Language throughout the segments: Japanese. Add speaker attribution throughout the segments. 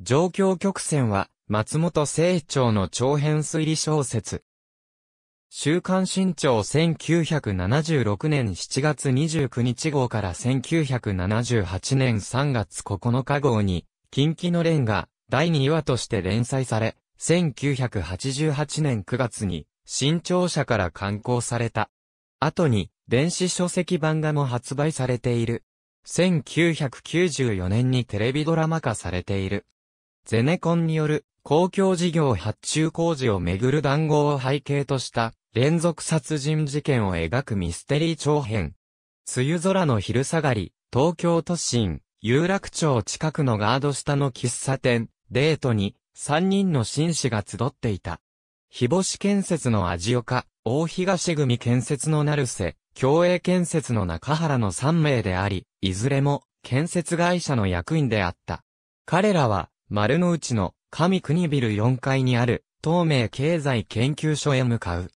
Speaker 1: 状況曲線は、松本清張の長編推理小説。週刊新潮1976年7月29日号から1978年3月9日号に、近畿のレンガ、第2話として連載され、1988年9月に、新潮社から刊行された。後に、電子書籍版画も発売されている。1994年にテレビドラマ化されている。ゼネコンによる公共事業発注工事をめぐる談合を背景とした連続殺人事件を描くミステリー長編。梅雨空の昼下がり、東京都心、有楽町近くのガード下の喫茶店、デートに、3人の紳士が集っていた。日干し建設の味岡、大東組建設の成瀬、共栄建設の中原の3名であり、いずれも建設会社の役員であった。彼らは、丸の内の上国ビル4階にある東明経済研究所へ向かう。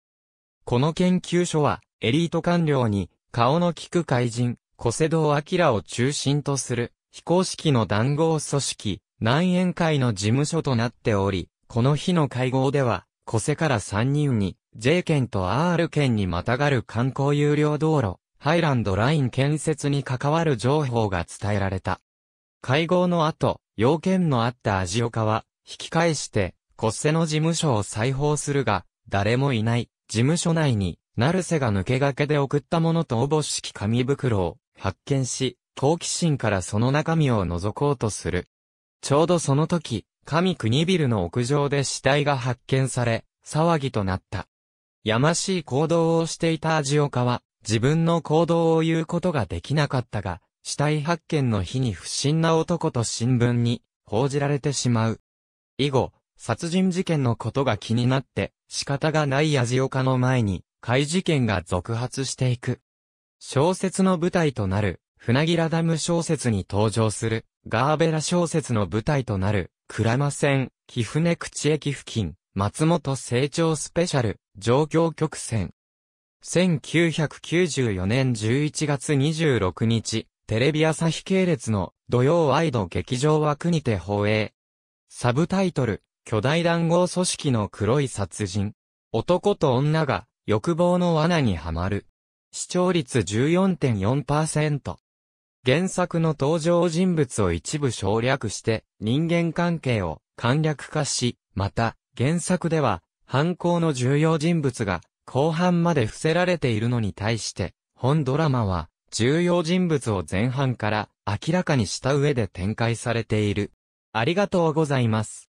Speaker 1: この研究所はエリート官僚に顔の利く怪人、小瀬戸明を中心とする非公式の談合組織、南円会の事務所となっており、この日の会合では、小瀬から3人に、J 県と R 県にまたがる観光有料道路、ハイランドライン建設に関わる情報が伝えられた。会合の後、要件のあった味岡は、引き返して、コッセの事務所を再訪するが、誰もいない、事務所内に、成瀬が抜け駆けで送ったものとおぼしき紙袋を発見し、好奇心からその中身を覗こうとする。ちょうどその時、神国ビルの屋上で死体が発見され、騒ぎとなった。やましい行動をしていた味岡は、自分の行動を言うことができなかったが、死体発見の日に不審な男と新聞に報じられてしまう。以後、殺人事件のことが気になって仕方がない味岡の前に怪事件が続発していく。小説の舞台となる船木ラダム小説に登場する、ガーベラ小説の舞台となる、倉間線、木船口駅付近、松本成長スペシャル、状況曲線。1994年11月26日、テレビ朝日系列の土曜ワイド劇場枠にて放映。サブタイトル、巨大談合組織の黒い殺人。男と女が欲望の罠にはまる。視聴率14.4%。原作の登場人物を一部省略して人間関係を簡略化し、また原作では犯行の重要人物が後半まで伏せられているのに対して、本ドラマは重要人物を前半から明らかにした上で展開されている。ありがとうございます。